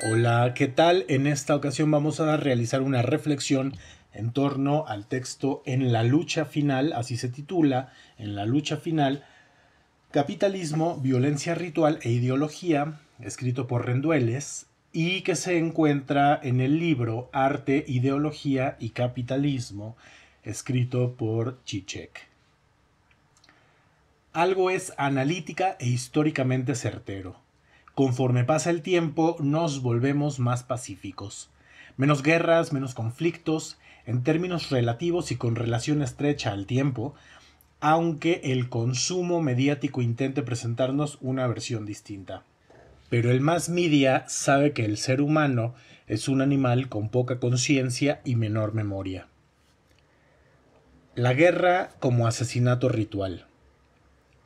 Hola, ¿qué tal? En esta ocasión vamos a realizar una reflexión en torno al texto En la lucha final, así se titula, En la lucha final, Capitalismo, Violencia Ritual e Ideología, escrito por Rendueles, y que se encuentra en el libro Arte, Ideología y Capitalismo, escrito por Chichek. Algo es analítica e históricamente certero Conforme pasa el tiempo, nos volvemos más pacíficos. Menos guerras, menos conflictos, en términos relativos y con relación estrecha al tiempo, aunque el consumo mediático intente presentarnos una versión distinta. Pero el más media sabe que el ser humano es un animal con poca conciencia y menor memoria. La guerra como asesinato ritual.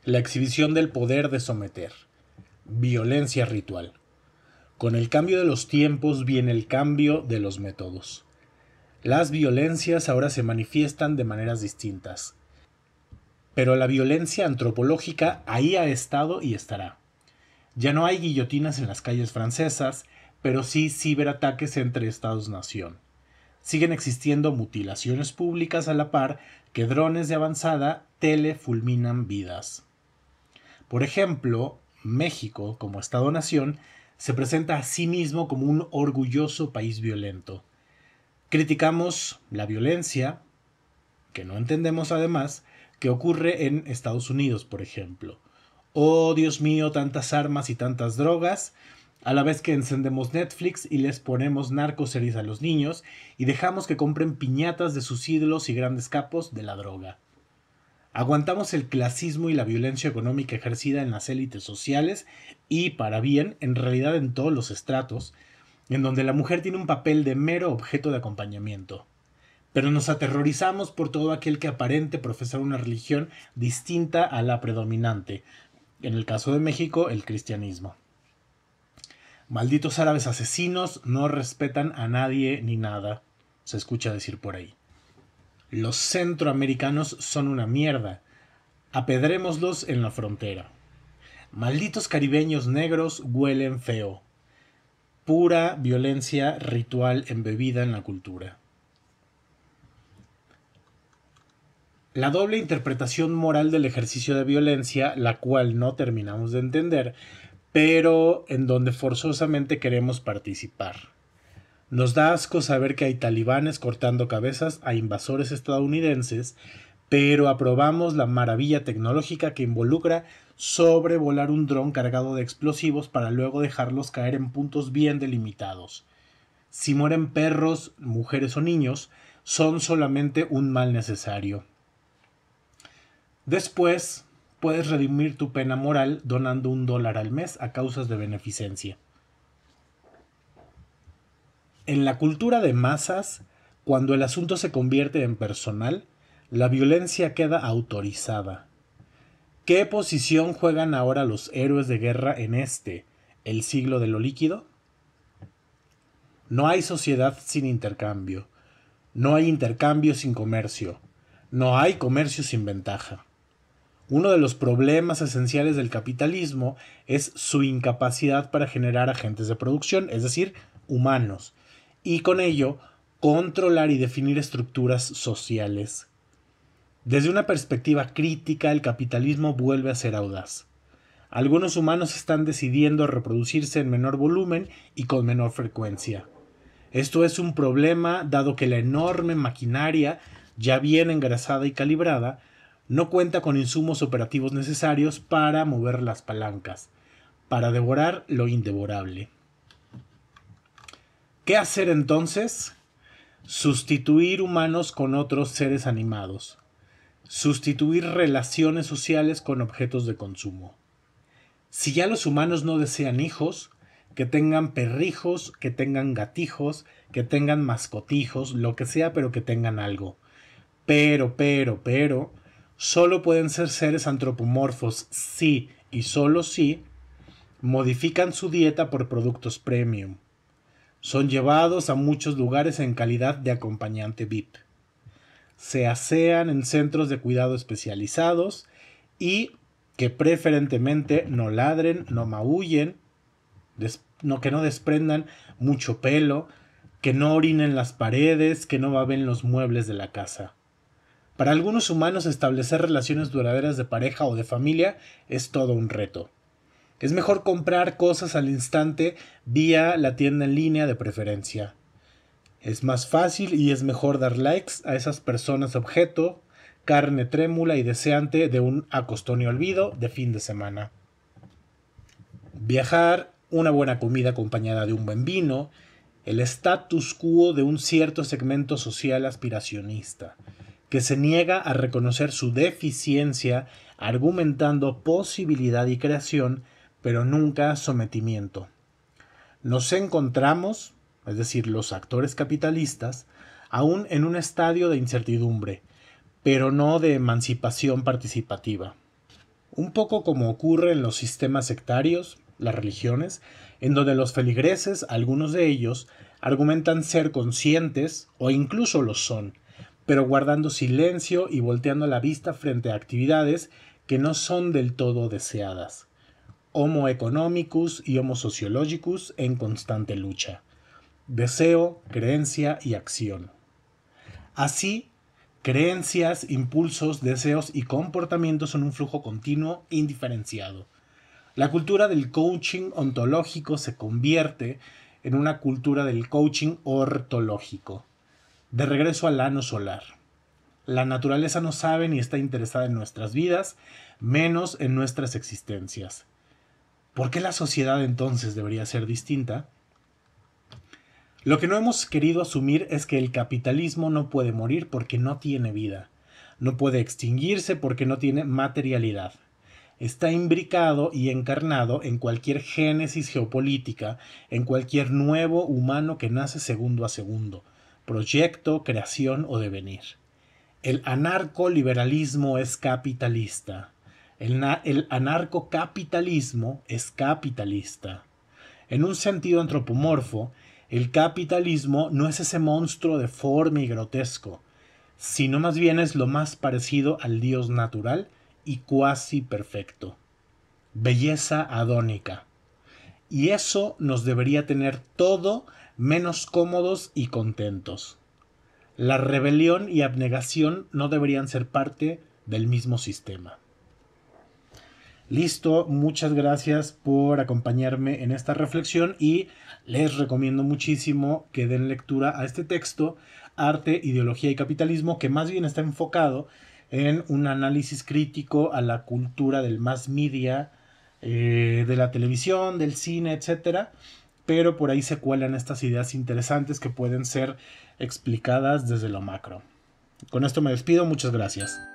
La exhibición del poder de someter. Violencia ritual. Con el cambio de los tiempos viene el cambio de los métodos. Las violencias ahora se manifiestan de maneras distintas. Pero la violencia antropológica ahí ha estado y estará. Ya no hay guillotinas en las calles francesas, pero sí ciberataques entre Estados-nación. Siguen existiendo mutilaciones públicas a la par que drones de avanzada telefulminan vidas. Por ejemplo, México, como Estado-nación, se presenta a sí mismo como un orgulloso país violento. Criticamos la violencia, que no entendemos además, que ocurre en Estados Unidos, por ejemplo. Oh, Dios mío, tantas armas y tantas drogas, a la vez que encendemos Netflix y les ponemos narcoseries a los niños y dejamos que compren piñatas de sus ídolos y grandes capos de la droga. Aguantamos el clasismo y la violencia económica ejercida en las élites sociales y, para bien, en realidad en todos los estratos, en donde la mujer tiene un papel de mero objeto de acompañamiento. Pero nos aterrorizamos por todo aquel que aparente profesar una religión distinta a la predominante, en el caso de México, el cristianismo. Malditos árabes asesinos no respetan a nadie ni nada, se escucha decir por ahí. Los centroamericanos son una mierda. Apedrémoslos en la frontera. Malditos caribeños negros huelen feo. Pura violencia ritual embebida en la cultura. La doble interpretación moral del ejercicio de violencia, la cual no terminamos de entender, pero en donde forzosamente queremos participar. Nos da asco saber que hay talibanes cortando cabezas a invasores estadounidenses, pero aprobamos la maravilla tecnológica que involucra sobrevolar un dron cargado de explosivos para luego dejarlos caer en puntos bien delimitados. Si mueren perros, mujeres o niños, son solamente un mal necesario. Después, puedes redimir tu pena moral donando un dólar al mes a causas de beneficencia. En la cultura de masas, cuando el asunto se convierte en personal, la violencia queda autorizada. ¿Qué posición juegan ahora los héroes de guerra en este, el siglo de lo líquido? No hay sociedad sin intercambio. No hay intercambio sin comercio. No hay comercio sin ventaja. Uno de los problemas esenciales del capitalismo es su incapacidad para generar agentes de producción, es decir, humanos, y con ello controlar y definir estructuras sociales. Desde una perspectiva crítica, el capitalismo vuelve a ser audaz. Algunos humanos están decidiendo reproducirse en menor volumen y con menor frecuencia. Esto es un problema dado que la enorme maquinaria, ya bien engrasada y calibrada, no cuenta con insumos operativos necesarios para mover las palancas, para devorar lo indevorable. ¿Qué hacer entonces? Sustituir humanos con otros seres animados. Sustituir relaciones sociales con objetos de consumo. Si ya los humanos no desean hijos, que tengan perrijos, que tengan gatijos, que tengan mascotijos, lo que sea, pero que tengan algo. Pero, pero, pero, solo pueden ser seres antropomorfos si y solo si modifican su dieta por productos premium son llevados a muchos lugares en calidad de acompañante VIP. Se asean en centros de cuidado especializados y que preferentemente no ladren, no maullen, que no desprendan mucho pelo, que no orinen las paredes, que no baben los muebles de la casa. Para algunos humanos establecer relaciones duraderas de pareja o de familia es todo un reto. Es mejor comprar cosas al instante vía la tienda en línea de preferencia. Es más fácil y es mejor dar likes a esas personas objeto, carne trémula y deseante de un acostón olvido de fin de semana. Viajar, una buena comida acompañada de un buen vino, el status quo de un cierto segmento social aspiracionista, que se niega a reconocer su deficiencia argumentando posibilidad y creación pero nunca sometimiento. Nos encontramos, es decir, los actores capitalistas, aún en un estadio de incertidumbre, pero no de emancipación participativa. Un poco como ocurre en los sistemas sectarios, las religiones, en donde los feligreses, algunos de ellos, argumentan ser conscientes o incluso lo son, pero guardando silencio y volteando la vista frente a actividades que no son del todo deseadas. Homo economicus y Homo sociologicus en constante lucha. Deseo, creencia y acción. Así, creencias, impulsos, deseos y comportamientos son un flujo continuo indiferenciado. La cultura del coaching ontológico se convierte en una cultura del coaching ortológico. De regreso al ano solar. La naturaleza no sabe ni está interesada en nuestras vidas, menos en nuestras existencias. ¿Por qué la sociedad entonces debería ser distinta? Lo que no hemos querido asumir es que el capitalismo no puede morir porque no tiene vida, no puede extinguirse porque no tiene materialidad. Está imbricado y encarnado en cualquier génesis geopolítica, en cualquier nuevo humano que nace segundo a segundo, proyecto, creación o devenir. El anarcoliberalismo es capitalista. El, anarcocapitalismo es capitalista. En un sentido antropomorfo, el capitalismo no es ese monstruo deforme y grotesco, sino más bien es lo más parecido al dios natural y cuasi perfecto. Belleza adónica. Y eso nos debería tener todo menos cómodos y contentos. La rebelión y abnegación no deberían ser parte del mismo sistema. Listo, muchas gracias por acompañarme en esta reflexión y les recomiendo muchísimo que den lectura a este texto, Arte, Ideología y Capitalismo, que más bien está enfocado en un análisis crítico a la cultura del mass media, eh, de la televisión, del cine, etc. pero por ahí se cuelan estas ideas interesantes que pueden ser explicadas desde lo macro. Con esto me despido, muchas gracias.